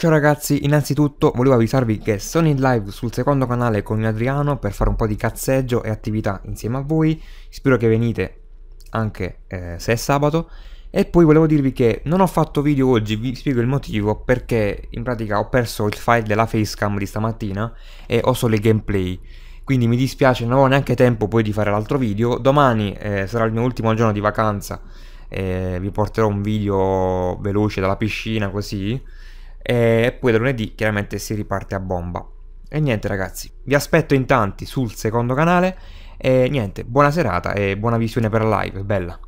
Ciao ragazzi, innanzitutto volevo avvisarvi che sono in live sul secondo canale con Adriano per fare un po' di cazzeggio e attività insieme a voi, spero che venite anche eh, se è sabato e poi volevo dirvi che non ho fatto video oggi, vi spiego il motivo perché in pratica ho perso il file della facecam di stamattina e ho solo il gameplay quindi mi dispiace, non ho neanche tempo poi di fare l'altro video, domani eh, sarà il mio ultimo giorno di vacanza eh, vi porterò un video veloce dalla piscina così e poi da lunedì chiaramente si riparte a bomba. E niente ragazzi, vi aspetto in tanti sul secondo canale e niente, buona serata e buona visione per la live, bella!